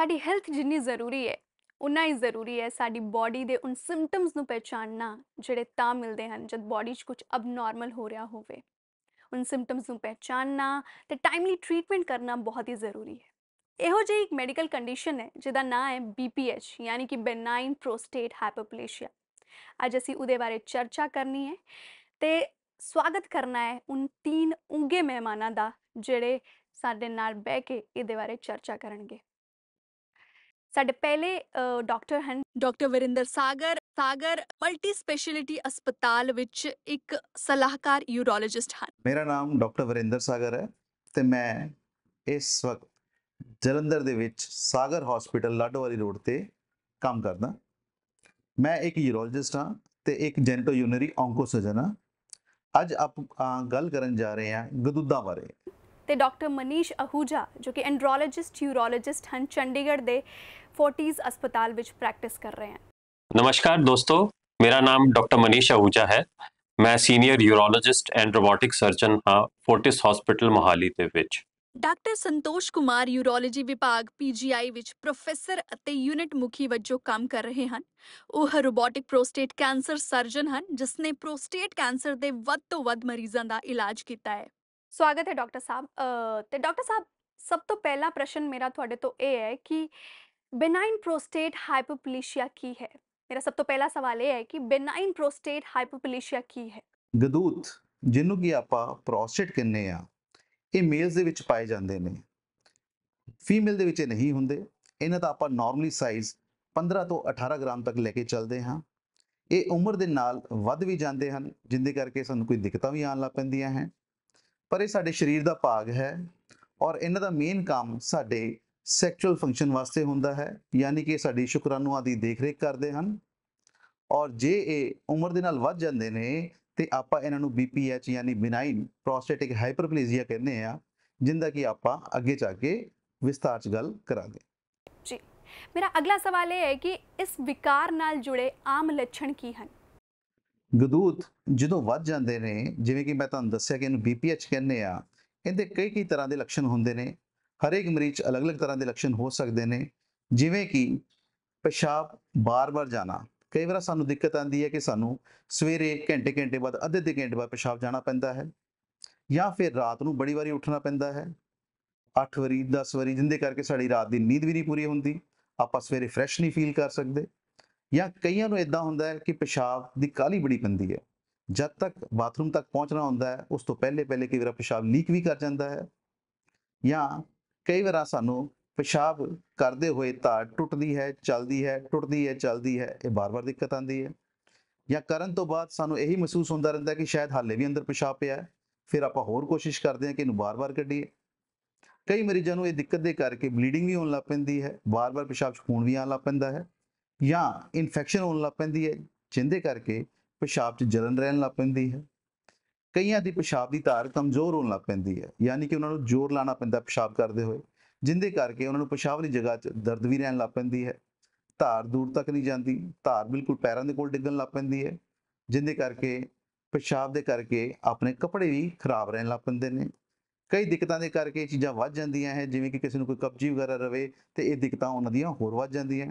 sari health जिनी जरूरी है उन्ना ही जरूरी है साड़ी बॉडी के उन सिमटम्स नु पहचानना जोड़े त मिलते हैं जब बॉडी कुछ अब नॉर्मल हो रहा हो उन सिम्टम्स पहचानना ते टाइमली ट्रीटमेंट करना बहुत ही जरूरी है यहो एक मेडिकल कंडीशन है जिदा ना है बी पी एच यानी कि बेनाइन प्रोस्टेट हैपोपलेशिया अज असी उदे बारे चर्चा करनी है तो स्वागत करना है उन तीन उंगे मेहमान का जेड़े साढ़े नाल बैठ के इदे बारे चर्चा करेंगे ਸਾਡੇ ਪਹਿਲੇ ਡਾਕਟਰ ਹਨ doctor Varinder Sagar Sagar multi speciality ਹਸਪਤਾਲ ਵਿੱਚ ਇੱਕ ਸਲਾਹਕਾਰ ਯੂਰੋਲੋਜਿਸਟ ਹਨ ਮੇਰਾ ਨਾਮ ਡਾਕਟਰ ਵਰਿੰਦਰ ਸਾਗਰ ਹੈ ਤੇ ਮੈਂ ਇਸ ਵਕਤ ਜਲੰਧਰ ਦੇ ਵਿੱਚ ਸਾਗਰ ਹਸਪੀਟਲ ਲਾਡੋਵਾਲੀ ਰੋਡ ਤੇ ਕੰਮ ਕਰਦਾ ਮੈਂ ਇੱਕ ਯੂਰੋਲੋਜਿਸਟ ਹਾਂ ਤੇ ਇੱਕ ਜੈਨਟੋ ਯੂਨਰੀ ਹਾਂ ਅੱਜ ਆਪ ਗੱਲ ਕਰਨ ਜਾ ਰਹੇ ਹਾਂ ਗਦੁੱਦਾ ਬਾਰੇ ਤੇ ਡਾਕਟਰ ਮਨੀਸ਼ ਅਹੂਜਾ ਜੋ ਕਿ ਐਂਡਰੋਲੋਜਿਸਟ ਯੂਰੋਲੋਜਿਸਟ ਹਨ ਚੰਡੀਗੜ੍ਹ ਦੇ ਫੋਰਟੀਜ਼ ਹਸਪਤਾਲ ਵਿੱਚ ਪ੍ਰੈਕਟਿਸ ਕਰ ਰਹੇ ਹਨ ਨਮਸਕਾਰ ਦੋਸਤੋ ਮੇਰਾ ਨਾਮ ਡਾਕਟਰ ਮਨੀਸ਼ ਅਹੂਜਾ ਹੈ ਮੈਂ senior urologist and robotic surgeon ਹਾਂ ਫੋਰਟਿਸ ਹਸਪੀਟਲ ਮੋਹਾਲੀ ਦੇ ਵਿੱਚ ਡਾਕਟਰ ਸੰਤੋਸ਼ ਕੁਮਾਰ ਯੂਰੋਲੋਜੀ ਵਿਭਾਗ ਪੀਜੀਆਈ ਵਿੱਚ ਪ੍ਰੋਫੈਸਰ ਅਤੇ ਯੂਨਿਟ ਮੁਖੀ ਵਜੋਂ ਕੰਮ ਕਰ ਰਹੇ ਹਨ ਉਹ ਰੋਬੋਟਿਕ ਪ੍ਰੋਸਟੇਟ ਕੈਂਸਰ ਸਰਜਨ ਹਨ ਜਿਸ ਨੇ ਪ੍ਰੋਸਟੇਟ ਕੈਂਸਰ ਦੇ ਵੱਧ ਤੋਂ ਵੱਧ ਮਰੀਜ਼ਾਂ ਦਾ ਇਲਾਜ ਕੀਤਾ ਹੈ ਸਵਾਗਤ ਹੈ ਡਾਕਟਰ ਸਾਹਿਬ ਤੇ ਡਾਕਟਰ ਸਾਹਿਬ ਸਭ ਤੋਂ ਪਹਿਲਾ ਪ੍ਰਸ਼ਨ ਮੇਰਾ ਤੁਹਾਡੇ ਤੋਂ ਇਹ ਹੈ ਕਿ ਬੇਨਾਈਨ ਪ੍ਰੋਸਟੇਟ ਹਾਈਪੋਪਲੀਸ਼ੀਆ ਕੀ ਹੈ ਮੇਰਾ ਸਭ ਤੋਂ ਪਹਿਲਾ ਸਵਾਲ ਇਹ ਹੈ ਕਿ ਬੇਨਾਈਨ ਪ੍ਰੋਸਟੇਟ ਹਾਈਪੋਪਲੀਸ਼ੀਆ ਕੀ ਹੈ ਗਦੂਤ ਜਿਹਨੂੰ ਕੀ ਆਪਾਂ ਪ੍ਰੋਸਟੇਟ ਕਹਿੰਦੇ ਆ ਇਹ ਮੇਲਸ ਦੇ ਵਿੱਚ ਪਾਏ ਜਾਂਦੇ ਨੇ ਫੀਮੇਲ ਦੇ ਵਿੱਚ ਨਹੀਂ ਹੁੰਦੇ ਇਹਨਾਂ ਦਾ ਆਪਾਂ ਨਾਰਮਲੀ ਸਾਈਜ਼ 15 ਤੋਂ 18 ਗ੍ਰਾਮ ਤੱਕ ਲੈ ਕੇ ਚੱਲਦੇ ਹਾਂ ਇਹ ਉਮਰ ਦੇ ਨਾਲ ਵੱਧ ਵੀ ਜਾਂਦੇ ਹਨ ਜਿੰਦੇ ਕਰਕੇ ਸਾਨੂੰ ਕੋਈ ਦਿੱਕਤਾਂ ਵੀ ਆਉਣ ਲੱਗ ਪੈਂਦੀਆਂ ਹਨ ਪਰ ਇਹ ਸਾਡੇ ਸਰੀਰ ਦਾ ਭਾਗ ਹੈ ਔਰ ਇਹਨਾਂ ਦਾ ਮੇਨ ਕੰਮ ਸਾਡੇ ਸੈਕਸ਼ੂਅਲ ਫੰਕਸ਼ਨ ਵਾਸਤੇ ਹੁੰਦਾ ਹੈ ਯਾਨੀ ਕਿ ਸਾਡੀ ਸ਼ੁਕਰਾਣੂਆਂ ਦੀ ਦੇਖਰੇਖ ਕਰਦੇ ਹਨ ਔਰ ਜੇ ਇਹ ਉਮਰ ਦੇ ਨਾਲ ਵੱਧ ਜਾਂਦੇ ਨੇ ਤੇ ਆਪਾਂ ਇਹਨਾਂ ਨੂੰ ਬੀਪੀਐਚ ਯਾਨੀ ਬਿਨਾਈਨ ਪ੍ਰੋਸਟੇਟਿਕ ਹਾਈਪਰਪਲੇਸੀਆ ਕਹਿੰਦੇ ਆ ਜਿੰਦਾ ਕਿ ਆਪਾਂ ਅੱਗੇ ਜਾ ਕੇ ਵਿਸਤਾਰ ਚ ਗੱਲ ਕਰਾਂਗੇ ਜੀ ਮੇਰਾ ਅਗਲਾ ਸਵਾਲ ਇਹ ਹੈ ਕਿ ਇਸ ਵਿਕਾਰ ਨਾਲ ਜੁੜੇ ਆਮ ਲੱਛਣ ਕੀ ਹਨ ਗਦੂਤ ਜਦੋਂ ਵੱਧ ਜਾਂਦੇ ਨੇ ਜਿਵੇਂ ਕਿ ਮੈਂ ਤੁਹਾਨੂੰ ਦੱਸਿਆ ਕਿ ਇਹਨੂੰ ਬੀਪੀਐਚ ਕਹਿੰਦੇ ਆ ਇਹਦੇ ਕਈ ਕਈ ਤਰ੍ਹਾਂ ਦੇ ਲੱਛਣ ਹੁੰਦੇ ਨੇ ਹਰੇਕ ਮਰੀਜ਼ ਅਲੱਗ-ਅਲੱਗ ਤਰ੍ਹਾਂ ਦੇ ਲੱਛਣ ਹੋ ਸਕਦੇ ਨੇ ਜਿਵੇਂ ਕਿ ਪਿਸ਼ਾਬ ਬਾਰ-ਬਾਰ ਜਾਣਾ ਕਈ ਵਾਰ ਸਾਨੂੰ ਦਿੱਕਤ ਆਂਦੀ ਹੈ ਕਿ ਸਾਨੂੰ ਸਵੇਰੇ ਘੰਟੇ ਘੰਟੇ ਬਾਅਦ ਅੱਧੇ ਅੱਧੇ ਘੰਟੇ ਬਾਅਦ ਪਿਸ਼ਾਬ ਜਾਣਾ ਪੈਂਦਾ ਹੈ ਜਾਂ ਫਿਰ ਰਾਤ ਨੂੰ ਬੜੀ ਵਾਰੀ ਉੱਠਣਾ ਪੈਂਦਾ ਹੈ 8 ਵਾਰੀ 10 ਵਾਰੀ ਜਿੰਦੇ ਕਰਕੇ ਸਾਡੀ ਰਾਤ ਦੀ ਨੀਂਦ ਵੀ ਨਹੀਂ ਪੂਰੀ ਹੁੰਦੀ ਆਪਾਂ ਸਵੇਰੇ ਫਰੈਸ਼ ਨਹੀਂ ਫੀਲ ਕਰ ਸਕਦੇ ਜਾਂ ਕਈਆਂ ਨੂੰ ਇਦਾਂ ਹੁੰਦਾ ਹੈ ਕਿ ਪਿਸ਼ਾਬ ਦੀ ਕਾਲੀ ਬੜੀ ਪੈਂਦੀ ਹੈ ਜਦ ਤੱਕ ਬਾਥਰੂਮ ਤੱਕ ਪਹੁੰਚਣਾ ਹੁੰਦਾ ਹੈ ਉਸ ਤੋਂ ਪਹਿਲੇ ਪਹਿਲੇ ਕਈ ਵਾਰ ਪਿਸ਼ਾਬ ਲੀਕ ਵੀ ਕਰ ਜਾਂਦਾ ਹੈ ਜਾਂ ਕਈ ਵਾਰ ਸਾਨੂੰ ਪਿਸ਼ਾਬ ਕਰਦੇ ਹੋਏ ਤਾਰ ਟੁੱਟਦੀ ਹੈ ਚੱਲਦੀ ਹੈ ਟੁੱਟਦੀ ਹੈ ਚੱਲਦੀ ਹੈ ਇਹ ਬਾਰ-ਬਾਰ ਦਿੱਕਤ ਆਉਂਦੀ ਹੈ ਜਾਂ ਕਰਨ ਤੋਂ ਬਾਅਦ ਸਾਨੂੰ ਇਹੀ ਮਹਿਸੂਸ ਹੁੰਦਾ ਰਹਿੰਦਾ ਕਿ ਸ਼ਾਇਦ ਹਾਲੇ ਵੀ ਅੰਦਰ ਪਿਸ਼ਾਬ ਪਿਆ ਹੈ ਫਿਰ ਆਪਾਂ ਹੋਰ ਕੋਸ਼ਿਸ਼ ਕਰਦੇ ਹਾਂ ਕਿ ਇਹਨੂੰ ਬਾਰ-ਬਾਰ ਕੱਢੀਏ ਕਈ ਮਰੀਜ਼ਾਂ ਨੂੰ ਇਹ ਦਿੱਕਤ ਦੇ ਕਰਕੇ ਬਲੀਡਿੰਗ ਵੀ ਹੋਣ ਲੱਗ ਪੈਂਦੀ ਹੈ ਬਾਰ-ਬਾਰ ਪਿਸ਼ਾਬ ਚ ਖੂਨ ਵੀ ਆਉਣ ਲੱਗ ਪੈਂਦਾ ਹੈ ਜਾਂ ਇਨਫੈਕਸ਼ਨ ਹੋਣ ਲੱਗ ਪੈਂਦੀ ਹੈ ਜਿੰਦੇ ਕਰਕੇ ਪਿਸ਼ਾਬ 'ਚ ਜਲਨ ਰਹਿਣ ਲੱਗ ਪੈਂਦੀ ਹੈ ਕਈਆਂ ਦੀ ਪਿਸ਼ਾਬ ਦੀ ਧਾਰ ਕਮਜ਼ੋਰ ਹੋਣ ਲੱਗ ਪੈਂਦੀ ਹੈ ਯਾਨੀ ਕਿ ਉਹਨਾਂ ਨੂੰ ਜ਼ੋਰ ਲਾਣਾ ਪੈਂਦਾ ਪਿਸ਼ਾਬ ਕਰਦੇ ਹੋਏ ਜਿੰਦੇ ਕਰਕੇ ਉਹਨਾਂ ਨੂੰ ਪਿਸ਼ਾਬ ਦੀ ਜਗ੍ਹਾ 'ਚ ਦਰਦ ਵੀ ਰਹਿਣ ਲੱਗ ਪੈਂਦੀ ਹੈ ਧਾਰ ਦੂਰ ਤੱਕ ਨਹੀਂ ਜਾਂਦੀ ਧਾਰ ਬਿਲਕੁਲ ਪੈਰਾਂ ਦੇ ਕੋਲ ਡਿੱਗਣ ਲੱਗ ਪੈਂਦੀ ਹੈ ਜਿੰਦੇ ਕਰਕੇ ਪਿਸ਼ਾਬ ਦੇ ਕਰਕੇ ਆਪਣੇ ਕੱਪੜੇ ਵੀ ਖਰਾਬ ਰਹਿਣ ਲੱਗ ਪੈਂਦੇ ਨੇ ਕਈ ਦਿੱਕਤਾਂ ਦੇ ਕਰਕੇ ਇਹ ਚੀਜ਼ਾਂ ਵੱਧ ਜਾਂਦੀਆਂ ਹੈ ਜਿਵੇਂ ਕਿ ਕਿਸੇ ਨੂੰ ਕੋਈ ਕਬਜੀ ਵਗੈਰਾ ਰਵੇ ਤੇ ਇਹ ਦਿੱਕਤਾਂ ਉਹਨਾਂ ਦੀਆਂ ਹੋਰ ਵੱਧ ਜਾਂਦੀਆਂ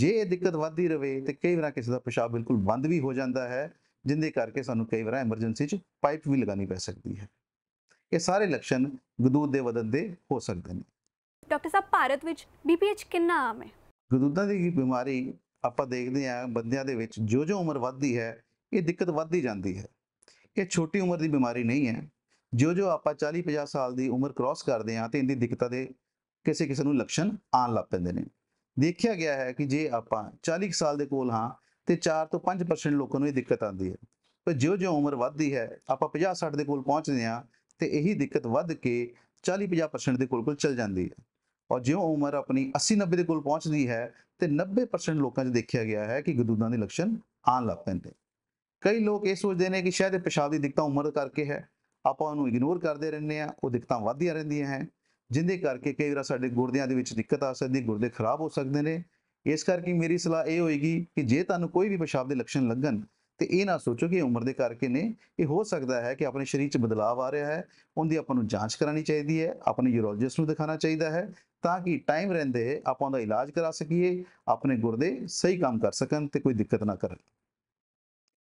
ਜੇ ਇਹ ਦਿੱਕਤ ਵੱਧਦੀ ਰਵੇ ਤੇ ਕਈ ਵਾਰ ਕਿਸੇ ਦਾ ਪਿਸ਼ਾਬ ਬਿਲਕੁਲ ਬੰਦ ਵੀ ਹੋ ਜਾਂਦਾ ਹੈ ਜਿੰਦੇ ਕਰਕੇ ਸਾਨੂੰ ਕਈ ਵਾਰ ਐਮਰਜੈਂਸੀ 'ਚ ਪਾਈਪ ਵੀ ਲਗਾਣੀ ਪੈ ਸਕਦੀ ਹੈ ਇਹ ਸਾਰੇ ਲੱਛਣ ਗਦੂਦ ਦੇ ਵਧਣ ਦੇ ਹੋ ਸਕਦੇ ਨੇ ਡਾਕਟਰ ਸਾਹਿਬ ਭਾਰਤ ਵਿੱਚ ਬੀਪੀਐਚ ਕਿੰਨਾ ਆਮ ਹੈ ਗਦੂਦਾਂ ਦੀ ਬਿਮਾਰੀ ਆਪਾਂ ਦੇਖਦੇ ਆਂ ਬੰਦਿਆਂ ਦੇ ਵਿੱਚ ਜੋ ਜੋ ਉਮਰ ਵੱਧਦੀ ਹੈ ਇਹ ਦਿੱਕਤ ਵੱਧਦੀ ਜਾਂਦੀ ਹੈ ਇਹ ਛੋਟੀ ਉਮਰ ਦੀ ਬਿਮਾਰੀ ਨਹੀਂ ਹੈ ਜੋ ਜੋ ਆਪਾਂ 40 50 ਸਾਲ ਦੀ ਉਮਰ ਕ੍ਰਾਸ ਕਰਦੇ ਆਂ ਤੇ ਇਹਦੀ ਦਿੱਕਤਾਂ ਦੇ ਕਿਸੇ ਕਿਸੇ ਨੂੰ ਲੱਛਣ ਆਣ ਲੱਗ ਪੈਂਦੇ ਨੇ ਦੇਖਿਆ ਗਿਆ ਹੈ ਕਿ ਜੇ ਆਪਾਂ 40 ਸਾਲ ਦੇ ਕੋਲ ਹਾਂ ਤੇ 4 ਤੋਂ 5% ਲੋਕਾਂ ਨੂੰ ਇਹ ਦਿੱਕਤ ਆਉਂਦੀ ਹੈ ਪਰ ਜਿਉਂ-ਜਿਉਂ ਉਮਰ ਵੱਧਦੀ ਹੈ ਆਪਾਂ 50 60 ਦੇ ਕੋਲ ਪਹੁੰਚਦੇ ਹਾਂ ਤੇ ਇਹੀ ਦਿੱਕਤ ਵੱਧ ਕੇ 40 50% ਦੇ ਕੋਲ ਕੋਲ ਚਲ ਜਾਂਦੀ ਹੈ ਔਰ ਜਿਉਂ ਉਮਰ ਆਪਣੀ 80 90 ਦੇ ਕੋਲ ਪਹੁੰਚਦੀ ਹੈ ਤੇ 90% ਲੋਕਾਂ 'ਚ ਦੇਖਿਆ ਗਿਆ ਹੈ ਕਿ ਗਦੂਦਾਂ ਦੇ ਲੱਛਣ ਆਣ ਲੱਗ ਪੈਂਦੇ ਕਈ ਲੋਕ ਇਹ ਸੋਚਦੇ ਨੇ ਕਿ ਸ਼ਾਇਦ ਇਹ ਪਿਸ਼ਾਬ ਦੀ ਦਿੱਕਤਾਂ ਉਮਰ ਕਰਕੇ ਹੈ ਆਪਾਂ ਉਹਨੂੰ ਇਗਨੋਰ ਕਰਦੇ ਰਹਿੰਦੇ ਆ ਉਹ ਦਿੱਕਤਾਂ ਵੱਧਦੀਆਂ ਰਹਿੰਦੀਆਂ ਹੈ ਜਿੰਦੇ ਕਰਕੇ ਕਈ ਵਾਰ ਸਾਡੇ ਗੁਰਦਿਆਂ ਦੇ ਵਿੱਚ ਦਿੱਕਤ ਆ ਸਕਦੀ ਗੁਰਦੇ ਖਰਾਬ ਹੋ ਸਕਦੇ ਨੇ ਇਸ ਕਰਕੇ ਮੇਰੀ ਸਲਾਹ ਇਹ ਹੋਏਗੀ ਕਿ ਜੇ ਤੁਹਾਨੂੰ ਕੋਈ ਵੀ ਪਿਸ਼ਾਬ ਦੇ ਲੱਛਣ ਲੱਗਣ ਤੇ ਇਹ ਨਾ ਸੋਚੋ ਕਿ ਉਮਰ ਦੇ ਕਰਕੇ ਨੇ ਇਹ ਹੋ ਸਕਦਾ ਹੈ ਕਿ ਆਪਣੇ ਸਰੀਰ 'ਚ ਬਦਲਾਅ ਆ ਰਿਹਾ ਹੈ ਉਹਦੀ ਆਪਾਂ ਨੂੰ ਜਾਂਚ ਕਰਾਣੀ ਚਾਹੀਦੀ ਹੈ ਆਪਣੇ ਯੂਰੋਲੋਜਿਸਟ ਨੂੰ ਦਿਖਾਣਾ ਚਾਹੀਦਾ ਹੈ ਤਾਂ ਕਿ ਟਾਈਮ ਰਹਿੰਦੇ ਆਪਾਂ ਉਹਦਾ ਇਲਾਜ ਕਰਾ ਸਕੀਏ ਆਪਣੇ ਗੁਰਦੇ ਸਹੀ ਕੰਮ ਕਰ ਸਕਣ ਤੇ ਕੋਈ ਦਿੱਕਤ ਨਾ ਕਰਨ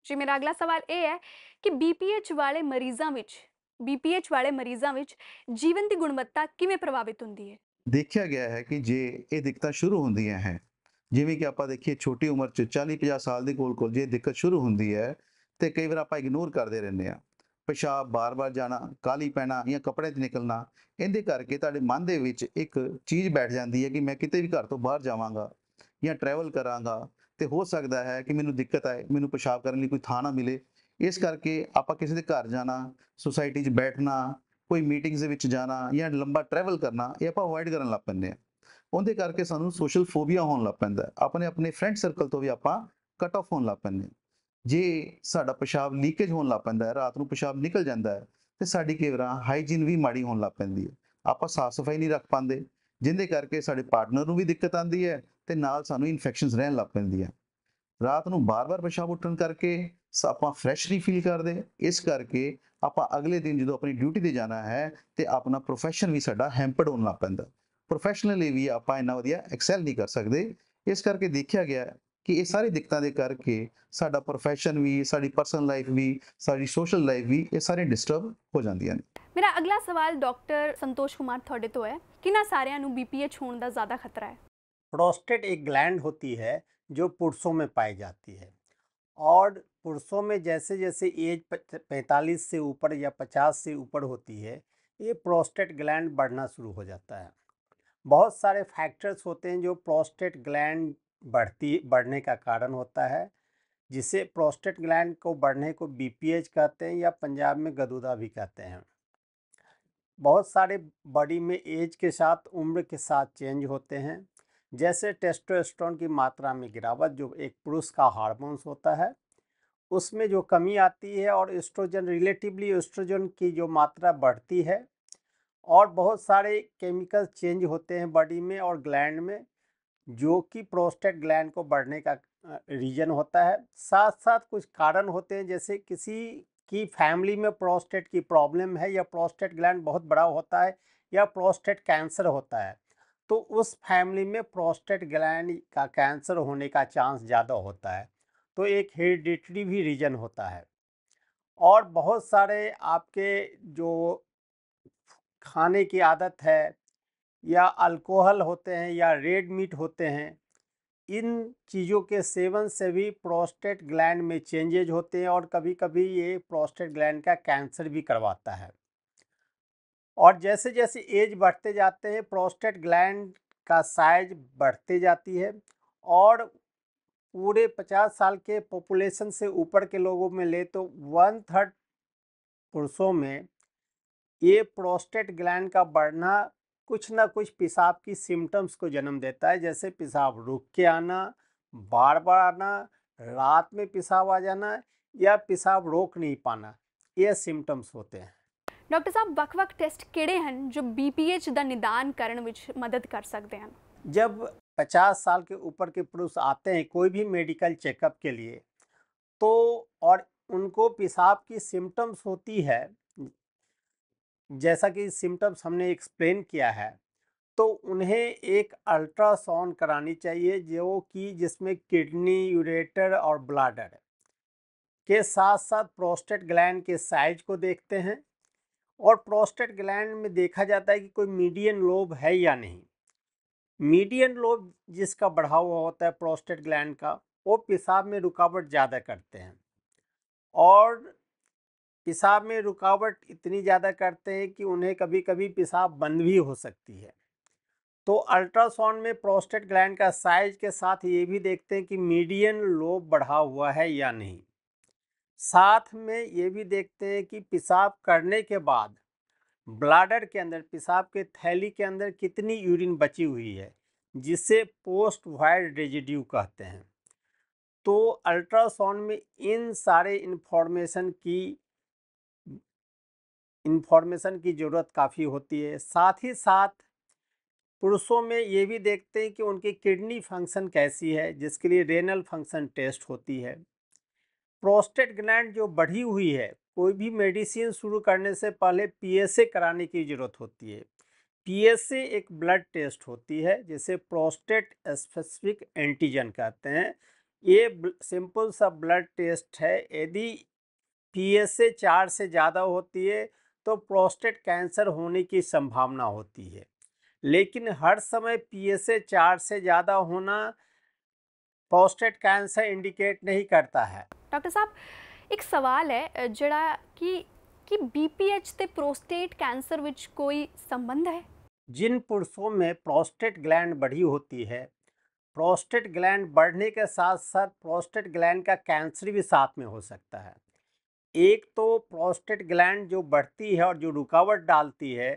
ਜੀ ਮੇਰਾ ਅਗਲਾ ਸਵਾਲ ਇਹ ਹੈ ਕਿ ਬੀਪੀਐਚ ਵਾਲੇ ਮਰੀਜ਼ਾਂ ਵਿੱਚ ਬੀਪੀਐਚ ਵਾਲੇ ਮਰੀਜ਼ਾਂ ਵਿੱਚ ਜੀਵਨ ਦੀ ਗੁਣਵੱਤਾ ਕਿਵੇਂ ਪ੍ਰਭਾਵਿਤ ਹੁੰਦੀ ਹੈ ਦੇਖਿਆ ਗਿਆ ਹੈ ਕਿ ਜੇ ਇਹ ਦਿੱਕਤਾਂ ਸ਼ੁਰੂ ਹੁੰਦੀਆਂ ਹੈ ਜਿਵੇਂ ਕਿ ਆਪਾਂ ਦੇਖੀਏ ਛੋਟੀ ਉਮਰ ਚ 40 50 ਸਾਲ ਦੇ ਕੋਲ ਕੋਲ ਜੇ ਦਿੱਕਤ ਸ਼ੁਰੂ ਹੁੰਦੀ ਹੈ ਤੇ ਕਈ ਵਾਰ ਆਪਾਂ ਇਗਨੋਰ ਕਰਦੇ ਰਹਿੰਦੇ ਆ ਪਿਸ਼ਾਬ ਬਾਰ-ਬਾਰ ਜਾਣਾ ਕਾਲੀ ਪੈਣਾ ਜਾਂ ਕੱਪੜੇ 'ਚ ਨਿਕਲਣਾ ਇਹਦੇ ਕਰਕੇ ਤੁਹਾਡੇ ਮਨ ਦੇ ਵਿੱਚ ਇੱਕ ਚੀਜ਼ ਬੈਠ ਜਾਂਦੀ ਹੈ ਕਿ ਮੈਂ ਕਿਤੇ ਵੀ ਘਰ ਤੋਂ ਬਾਹਰ ਜਾਵਾਂਗਾ ਜਾਂ ਟਰੈਵਲ ਕਰਾਂਗਾ ਤੇ ਹੋ ਸਕਦਾ ਹੈ ਕਿ ਮੈਨੂੰ ਦਿੱਕਤ ਆਏ ਮੈਨੂੰ ਪਿਸ਼ਾਬ ਕਰਨ ਲਈ ਕੋਈ ਥਾਂ ਨਾ ਮਿਲੇ ਇਸ ਕਰਕੇ ਆਪਾਂ ਕਿਸੇ ਦੇ ਘਰ ਜਾਣਾ ਸੋਸਾਇਟੀ 'ਚ ਬੈਠਣਾ ਕੋਈ ਮੀਟਿੰਗਸ ਦੇ ਵਿੱਚ ਜਾਣਾ ਜਾਂ ਲੰਬਾ ਟਰੈਵਲ ਕਰਨਾ ਇਹ ਆਪਾਂ ਅਵੋਇਡ ਕਰਨ ਲੱਗ ਪੈਂਦੇ ਆ ਉਹਦੇ ਕਰਕੇ ਸਾਨੂੰ ਸੋਸ਼ਲ ਫੋਬੀਆ ਹੋਣ ਲੱਗ ਪੈਂਦਾ ਆਪਣੇ ਆਪਣੇ ਫਰੈਂਡ ਸਰਕਲ ਤੋਂ ਵੀ ਆਪਾਂ ਕਟ ਆਫ ਹੋਣ ਲੱਗ ਪੈਂਦੇ ਜੇ ਸਾਡਾ ਪਿਸ਼ਾਬ ਲੀਕੇਜ ਹੋਣ ਲੱਗ ਪੈਂਦਾ ਹੈ ਰਾਤ ਨੂੰ ਪਿਸ਼ਾਬ ਨਿਕਲ ਜਾਂਦਾ ਹੈ ਤੇ ਸਾਡੀ ਕੇਵਰਾ ਹਾਈਜੀਨ ਵੀ ਮਾੜੀ ਹੋਣ ਲੱਗ ਪੈਂਦੀ ਹੈ ਆਪਾਂ ਸਾਫ਼ ਸਫਾਈ ਨਹੀਂ ਰੱਖ ਪਾਉਂਦੇ ਜਿੰਦੇ ਕਰਕੇ ਸਾਡੇ ਪਾਰਟਨਰ ਨੂੰ ਵੀ ਦਿੱਕਤ ਆਉਂਦੀ ਹੈ ਤੇ ਨਾਲ ਸਾਨੂੰ ਇਨਫੈਕਸ਼ਨਸ ਰਹਿਣ ਲੱਗ ਹੈ ਰਾਤ ਨੂੰ ਬਾਰ-ਬਾਰ ਪਿਸ਼ਾਬ ਉੱਠਣ ਕਰਕੇ ਆਪਾਂ ਫਰੈਸ਼ ਨਹੀਂ ਫੀਲ ਕਰਦੇ ਇਸ ਕਰਕੇ ਆਪਾਂ ਅਗਲੇ ਦਿਨ ਜਦੋਂ ਆਪਣੀ ਡਿਊਟੀ ਤੇ ਜਾਣਾ ਹੈ ਤੇ ਆਪਣਾ ਪ੍ਰੋਫੈਸ਼ਨ ਵੀ ਸਾਡਾ ਹੈਂਪਰਡ ਹੋਣ ਲੱਗ ਪੈਂਦਾ ਪ੍ਰੋਫੈਸ਼ਨਲੀ ਵੀ ਆਪਾਂ ਇੰਨਾ ਵਧੀਆ ਐਕਸੈਲ ਨਹੀਂ ਕਰ ਸਕਦੇ ਇਸ ਕਰਕੇ ਦੇਖਿਆ ਗਿਆ ਕਿ ਇਹ ਸਾਰੀ ਦਿੱਕਤਾਂ ਦੇ ਕਰਕੇ ਸਾਡਾ ਪ੍ਰੋਫੈਸ਼ਨ ਵੀ ਸਾਡੀ ਪਰਸਨਲ ਲਾਈਫ ਵੀ ਸਾਡੀ ਸੋਸ਼ਲ ਲਾਈਫ ਵੀ ਇਹ ਸਾਰੇ ਡਿਸਟਰਬ ਹੋ ਜਾਂਦੀਆਂ ਨੇ ਮੇਰਾ ਅਗਲਾ ਸਵਾਲ ਡਾਕਟਰ ਸੰਤੋਸ਼ ਕੁਮਾਰ ਤੁਹਾਡੇ ਤੋਂ ਹੈ ਕਿਨਾਂ ਸਾਰਿਆਂ ਨੂੰ ਬੀਪੀਐਚ ਹੋਣ ਦਾ ਜ਼ਿਆਦਾ ਖਤਰਾ ਹੈ ਪ੍ਰੋਸਟੇਟ ਇੱਕ ਗਲੈਂਡ ਹੁੰਦੀ ਹੈ जो पुरुषों में पाई जाती है और पुरुषों में जैसे जैसे एज पैंतालीस से ऊपर या पचास से ऊपर होती है ये प्रोस्टेट ग्लैंड बढ़ना शुरू हो जाता है बहुत सारे फैक्टर्स होते हैं जो प्रोस्टेट ग्लैंड बढ़ती बढ़ने का कारण होता है जिसे प्रोस्टेट ग्लैंड को बढ़ने को बीपीएच कहते हैं या पंजाब में गदूदा भी कहते हैं बहुत सारे बॉडी में एज के साथ उम्र के साथ चेंज होते हैं जैसे टेस्टोस्टेरोन की मात्रा में गिरावट जो एक पुरुष का हार्मोन्स होता है उसमें जो कमी आती है और एस्ट्रोजन रिलेटिवली एस्ट्रोजन की जो मात्रा बढ़ती है और बहुत सारे केमिकल चेंज होते हैं बॉडी में और ग्लैंड में जो कि प्रोस्टेट ग्लैंड को बढ़ने का रीजन होता है साथ साथ कुछ कारण होते हैं जैसे किसी की फैमिली में प्रोस्टेट की प्रॉब्लम है या प्रोस्टेट ग्लैंड बहुत बड़ा होता है या प्रोस्टेट कैंसर होता है तो उस फैमिली में प्रोस्टेट ग्लैंड का कैंसर होने का चांस ज़्यादा होता है तो एक हेरिडिटरी भी रीजन होता है और बहुत सारे आपके जो खाने की आदत है या अल्कोहल होते हैं या रेड मीट होते हैं इन चीज़ों के सेवन से भी प्रोस्टेट ग्लैंड में चेंजेज होते हैं और कभी कभी ये प्रोस्टेट ग्लैंड का कैंसर भी करवाता है और जैसे जैसे एज बढ़ते जाते हैं प्रोस्टेट ग्लैंड का साइज बढ़ते जाती है और पूरे 50 साल के पॉपुलेशन से ऊपर के लोगों में ले तो वन थर्ड पुरुषों में ये प्रोस्टेट ग्लैंड का बढ़ना कुछ ना कुछ पेशाब की सिम्टम्स को जन्म देता है जैसे पेशाब रुक के आना बार बार आना रात में पेशाब आ जाना या पेशाब रोक नहीं पाना यह सिम्टम्स होते हैं डॉक्टर साहब ਸਾਹਿਬ ਵੱਖ-ਵੱਖ ਟੈਸਟ जो बी पी एच का निदान करने में मदद कर सकते हैं जब पचास साल के ऊपर के पुरुष आते हैं कोई भी मेडिकल चेकअप के लिए तो और उनको पेशाब की सिम्टम्स होती है जैसा कि सिम्टम्स हमने एक्सप्लेन किया है तो उन्हें एक अल्ट्रासाउंड करानी चाहिए जो कि जिसमें किडनी यूरेटर और ब्लाडर के साथ साथ प्रोस्टेट ग्लैंड के साइज को देखते हैं और प्रोस्टेट ग्लैंड में देखा जाता है कि कोई मीडियन लोब है या नहीं मीडियन लोब जिसका बढ़ा हुआ होता है प्रोस्टेट ग्लैंड का वो पेशाब में रुकावट ज़्यादा करते हैं और पेशाब में रुकावट इतनी ज़्यादा करते हैं कि उन्हें कभी कभी पेशाब बंद भी हो सकती है तो अल्ट्रासाउंड में प्रोस्टेट ग्लैंड का साइज के साथ ये भी देखते हैं कि मीडियन लोब बढ़ा हुआ है या नहीं साथ में ये भी देखते हैं कि पेशाब करने के बाद ब्लाडर के अंदर पेशाब के थैली के अंदर कितनी यूरिन बची हुई है जिसे पोस्ट वाइड रेजिड्यू कहते हैं तो अल्ट्रासाउंड में इन सारे इन्फॉर्मेशन की इन्फॉर्मेशन की ज़रूरत काफ़ी होती है साथ ही साथ पुरुषों में ये भी देखते हैं कि उनकी किडनी फंक्शन कैसी है जिसके लिए रेनल फंक्शन टेस्ट होती है प्रोस्टेट ग्लैंड जो बढ़ी हुई है कोई भी मेडिसिन शुरू करने से पहले पीएसए कराने की ज़रूरत होती है पीएसए एक ब्लड टेस्ट होती है जिसे प्रोस्टेट स्पेसिफिक एंटीजन कहते हैं ये सिंपल सा ब्लड टेस्ट है यदि पीएसए चार से ज़्यादा होती है तो प्रोस्टेट कैंसर होने की संभावना होती है लेकिन हर समय पीएसए चार से ज़्यादा होना प्रोस्टेट कैंसर इंडिकेट नहीं करता है डॉक्टर साहब एक सवाल है जरा कि कि बीपीएच ਬੀਪੀਐਚ प्रोस्टेट कैंसर विच कोई संबंध है जिन पुरुषों में प्रोस्टेट ग्लैंड बढ़ी होती है प्रोस्टेट ग्लैंड बढ़ने के साथ साथ प्रोस्टेट ग्लैंड का कैंसर भी साथ में हो सकता है एक तो प्रोस्टेट ग्लैंड जो बढ़ती है और जो रुकावट डालती है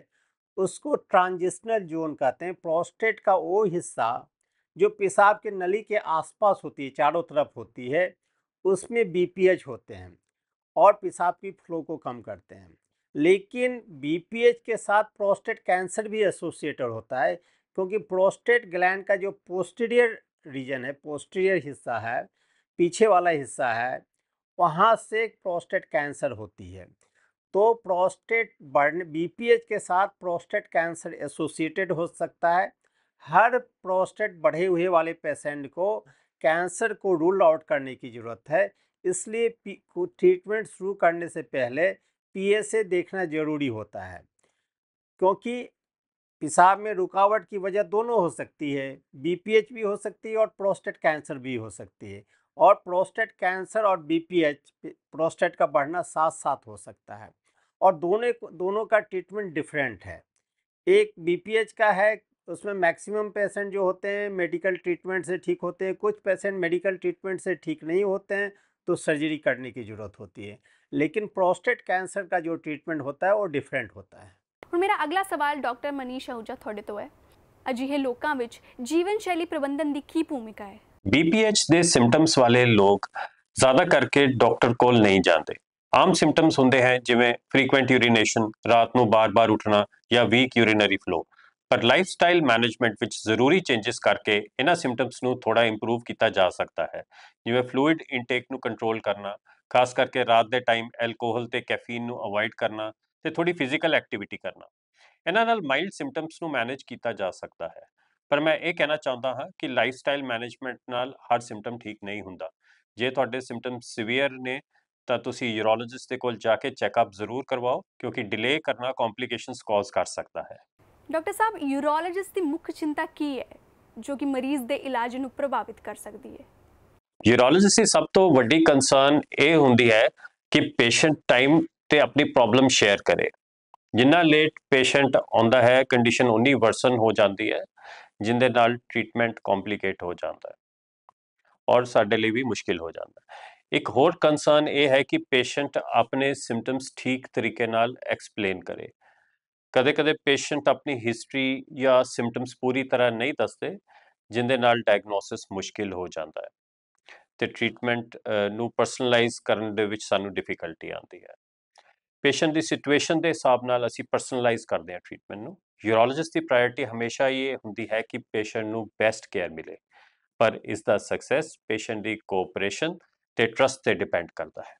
उसको ट्रांजिशनल जोन कहते हैं प्रोस्टेट का वो हिस्सा जो पेशाब के नली के आसपास होती है चारों तरफ होती है उसमें बीपीएच होते हैं और पेशाब की फ्लो को कम करते हैं लेकिन बीपीएच के साथ प्रोस्टेट कैंसर भी एसोसिएटेड होता है क्योंकि प्रोस्टेट ग्लैंड का जो पोस्टीरियर रीजन है पोस्टीरियर हिस्सा है पीछे वाला हिस्सा है वहाँ से प्रोस्टेट कैंसर होती है तो प्रोस्टेट बढ़ने बी के साथ प्रोस्टेट कैंसर एसोसिएटेड हो सकता है हर प्रोस्टेट बढ़े हुए वाले पेशेंट को कैंसर को रूल आउट करने की ज़रूरत है इसलिए ट्रीटमेंट शुरू करने से पहले पीएसए देखना ज़रूरी होता है क्योंकि पेशाब में रुकावट की वजह दोनों हो सकती है बीपीएच भी हो सकती है और प्रोस्टेट कैंसर भी हो सकती है और प्रोस्टेट कैंसर और बीपीएच प्रोस्टेट का बढ़ना साथ साथ हो सकता है और दोनों दोनों का ट्रीटमेंट डिफरेंट है एक बीपीएच का है उसमें मैक्सिमम पेशेंट जो होते हैं मेडिकल ट्रीटमेंट से ठीक होते हैं कुछ पेशेंट मेडिकल ट्रीटमेंट से ठीक नहीं होते हैं तो सर्जरी करने की ज़रूरत होती है लेकिन प्रोस्टेट कैंसर का जो ट्रीटमेंट होता है वो डिफरेंट होता है और मेरा अगला सवाल डॉक्टर मनीष आहूजा थोड़े तो है अजिहे लोगों में जीवन शैली प्रबंधन की की भूमिका है बीपीएच दे सिम्टम्स वाले लोग ज़्यादा करके डॉक्टर को नहीं जाते आम सिम्टम्स होंगे हैं जिमें फ्रीकुएंट यूरीनेशन रात को बार बार उठना या वीक यूरिनरी फ्लो ਪਰ ਲਾਈਫਸਟਾਈਲ ਮੈਨੇਜਮੈਂਟ ਵਿੱਚ ਜ਼ਰੂਰੀ ਚੇਂਜਸ ਕਰਕੇ ਇਹਨਾਂ ਸਿੰਪਟਮਸ ਨੂੰ ਥੋੜਾ ਇੰਪਰੂਵ ਕੀਤਾ ਜਾ ਸਕਦਾ ਹੈ ਜਿਵੇਂ ਫਲੂਇਡ ਇਨਟੇਕ ਨੂੰ ਕੰਟਰੋਲ ਕਰਨਾ ਖਾਸ ਕਰਕੇ ਰਾਤ ਦੇ ਟਾਈਮ ਐਲਕੋਹਲ ਤੇ ਕੈਫੀਨ ਨੂੰ ਅਵੋਇਡ ਕਰਨਾ ਤੇ ਥੋੜੀ ਫਿਜ਼ੀਕਲ ਐਕਟੀਵਿਟੀ ਕਰਨਾ ਇਹਨਾਂ ਨਾਲ ਮਾਈਲਡ ਸਿੰਪਟਮਸ ਨੂੰ ਮੈਨੇਜ ਕੀਤਾ ਜਾ ਸਕਦਾ ਹੈ ਪਰ ਮੈਂ ਇਹ ਕਹਿਣਾ ਚਾਹੁੰਦਾ ਹਾਂ ਕਿ ਲਾਈਫਸਟਾਈਲ ਮੈਨੇਜਮੈਂਟ ਨਾਲ ਹਰ ਸਿੰਪਟਮ ਠੀਕ ਨਹੀਂ ਹੁੰਦਾ ਜੇ ਤੁਹਾਡੇ ਸਿੰਪਟਮ ਸਿਵੀਅਰ ਨੇ ਤਾਂ ਤੁਸੀਂ ਯੂਰੋਲੋਜਿਸਟ ਦੇ ਕੋਲ ਜਾ ਕੇ ਚੈੱਕਅਪ ਜ਼ਰੂਰ ਕਰਵਾਓ ਕਿਉਂਕਿ ਡਿਲੇ ਕਰਨਾ ਕੰਪਲਿਕੇਸ਼ਨਸ ਕਾਜ਼ ਕਰ ਸਕਦਾ ਹੈ ਡਾਕਟਰ ਸਾਹਿਬ ਯੂਰੋਲੋਜਿਸਟ ਦੀ ਮੁੱਖ ਚਿੰਤਾ ਕੀ ਹੈ ਜੋ ਕਿ ਮਰੀਜ਼ ਦੇ ਇਲਾਜ ਨੂੰ ਪ੍ਰਭਾਵਿਤ ਕਰ ਸਕਦੀ ਹੈ ਯੂਰੋਲੋਜਿਸਟ ਦੀ ਸਭ ਤੋਂ ਵੱਡੀ ਕੰਸਰਨ ਇਹ ਹੁੰਦੀ ਹੈ ਕਿ ਪੇਸ਼ੈਂਟ ਟਾਈਮ ਤੇ ਆਪਣੀ ਪ੍ਰੋਬਲਮ ਸ਼ੇਅਰ ਕਰੇ ਜਿੰਨਾ ਲੇਟ ਪੇਸ਼ੈਂਟ ਆਉਂਦਾ ਹੈ ਕੰਡੀਸ਼ਨ ਉਨੀ ਵਰਸਨ ਹੋ ਜਾਂਦੀ ਹੈ ਜਿੰਦੇ ਨਾਲ ਟ੍ਰੀਟਮੈਂਟ ਕੰਪਲਿਕੇਟ ਹੋ ਜਾਂਦਾ ਹੈ ਔਰ ਸਾਡੇ ਲਈ ਵੀ ਮੁਸ਼ਕਿਲ ਹੋ ਜਾਂਦਾ ਹੈ ਇੱਕ ਹੋਰ ਕੰਸਰਨ ਇਹ ਹੈ ਕਿ ਪੇਸ਼ੈਂਟ ਆਪਣੇ ਸਿੰਪਟਮਸ ਠੀਕ ਤਰੀਕੇ ਨਾਲ ਐਕਸਪਲੇਨ ਕਰੇ ਕਦੇ-ਕਦੇ ਪੇਸ਼ੈਂਟ ਆਪਣੀ ਹਿਸਟਰੀ ਜਾਂ ਸਿੰਪਟਮਸ ਪੂਰੀ ਤਰ੍ਹਾਂ ਨਹੀਂ ਦੱਸਦੇ ਜਿੰਦੇ ਨਾਲ ਡਾਇਗਨੋਸਿਸ ਮੁਸ਼ਕਿਲ ਹੋ ਜਾਂਦਾ ਹੈ ਤੇ ਟ੍ਰੀਟਮੈਂਟ ਨੂੰ ਪਰਸਨਲਾਈਜ਼ ਕਰਨ ਦੇ ਵਿੱਚ ਸਾਨੂੰ ਡਿਫਿਕਲਟੀ ਆਉਂਦੀ ਹੈ ਪੇਸ਼ੈਂਟ ਦੀ ਸਿਚੁਏਸ਼ਨ ਦੇ ਹਿਸਾਬ ਨਾਲ ਅਸੀਂ ਪਰਸਨਲਾਈਜ਼ ਕਰਦੇ ਹਾਂ ਟ੍ਰੀਟਮੈਂਟ ਨੂੰ ਯੂਰੋਲੋਜਿਸਟ ਦੀ ਪ੍ਰਾਇੋਰਟੀ ਹਮੇਸ਼ਾ ਇਹ ਹੁੰਦੀ ਹੈ ਕਿ ਪੇਸ਼ੈਂਟ ਨੂੰ ਬੈਸਟ ਕੇਅਰ ਮਿਲੇ ਪਰ ਇਸ ਦਾ ਸਕਸੈਸ ਪੇਸ਼ੈਂਟ ਦੀ ਕੋਆਪਰੇਸ਼ਨ ਤੇ ਟਰਸਟ ਤੇ ਡਿਪੈਂਡ ਕਰਦਾ ਹੈ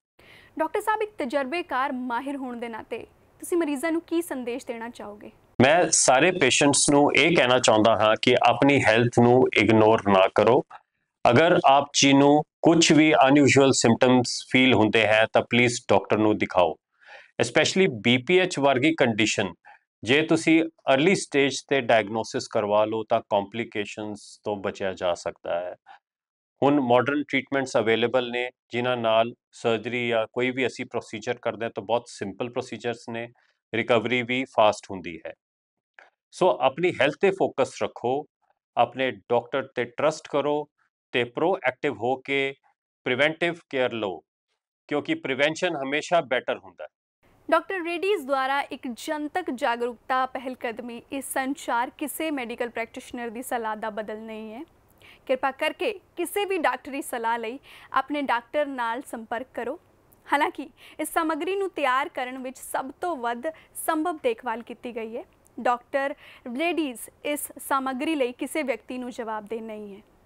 ਡਾਕਟਰ ਸਾਹਿਬ ਇੱਕ ਤਜਰਬੇਕਾਰ ਮਾਹਿਰ ਹੋਣ ਦੇ ਨਾਤੇ ਤੁਸੀਂ ਮਰੀਜ਼ਾਂ ਨੂੰ ਕੀ ਸੰਦੇਸ਼ ਦੇਣਾ ਚਾਹੋਗੇ ਮੈਂ ਸਾਰੇ ਪੇਸ਼ੈਂਟਸ ਨੂੰ ਇਹ ਕਹਿਣਾ ਚਾਹੁੰਦਾ ਹਾਂ ਕਿ ਆਪਣੀ ਹੈਲਥ ਨੂੰ ਇਗਨੋਰ ਨਾ ਕਰੋ ਅਗਰ ਆਪ ਜੀ ਨੂੰ ਕੁਝ ਵੀ ਅਨਯੂਜੂਅਲ ਸਿੰਪਟਮਸ ਫੀਲ ਹੁੰਦੇ ਹੈ ਤਾਂ ਪਲੀਜ਼ ਡਾਕਟਰ ਨੂੰ ਦਿਖਾਓ ਸਪੈਸ਼ਲੀ ਬੀਪੀਐਚ ਵਰਗੀ ਕੰਡੀਸ਼ਨ ਜੇ ਤੁਸੀਂ अर्ਲੀ ਸਟੇਜ ਤੇ ਡਾਇਗਨੋਸਿਸ ਕਰਵਾ ਲਓ ਤਾਂ ਕੰਪਲਿਕੇਸ਼ਨਸ ਤੋਂ ਬਚਿਆ ਜਾ ਸਕਦਾ ਹੈ हूँ मॉडर्न ट्रीटमेंट्स अवेलेबल ने जिन्हों सर्जरी या कोई भी असी प्रोसीजर करते हैं तो बहुत सिंपल प्रोसीजरस ने रिकवरी भी फास्ट होंगी है सो so, अपनी हैल्थ पर फोकस रखो अपने डॉक्टर से ट्रस्ट करो तो प्रो एक्टिव हो के प्रिवेंटिव केयर लो क्योंकि प्रिवेंशन हमेशा बैटर होंगे डॉक्टर रेडीज द्वारा एक जनतक जागरूकता पहलकदमी इस संचार किसी मेडिकल प्रैक्टिशनर की सलाह का बदल नहीं है ਕਿਰਪਾ ਕਰਕੇ ਕਿਸੇ ਵੀ ਡਾਕਟਰੀ ਸਲਾਹ ਲਈ ਆਪਣੇ ਡਾਕਟਰ ਨਾਲ ਸੰਪਰਕ ਕਰੋ ਹਾਲਾਂਕਿ ਇਸ ਸਮੱਗਰੀ ਨੂੰ ਤਿਆਰ ਕਰਨ ਵਿੱਚ ਸਭ ਤੋਂ ਵੱਧ ਸੰਭਵ ਦੇਖਭਾਲ ਕੀਤੀ ਗਈ ਹੈ ਡਾਕਟਰ ਲੇਡੀਜ਼ ਇਸ ਸਮੱਗਰੀ ਲਈ ਕਿਸੇ ਵਿਅਕਤੀ ਨੂੰ ਜਵਾਬਦੇਹ ਨਹੀਂ ਹੈ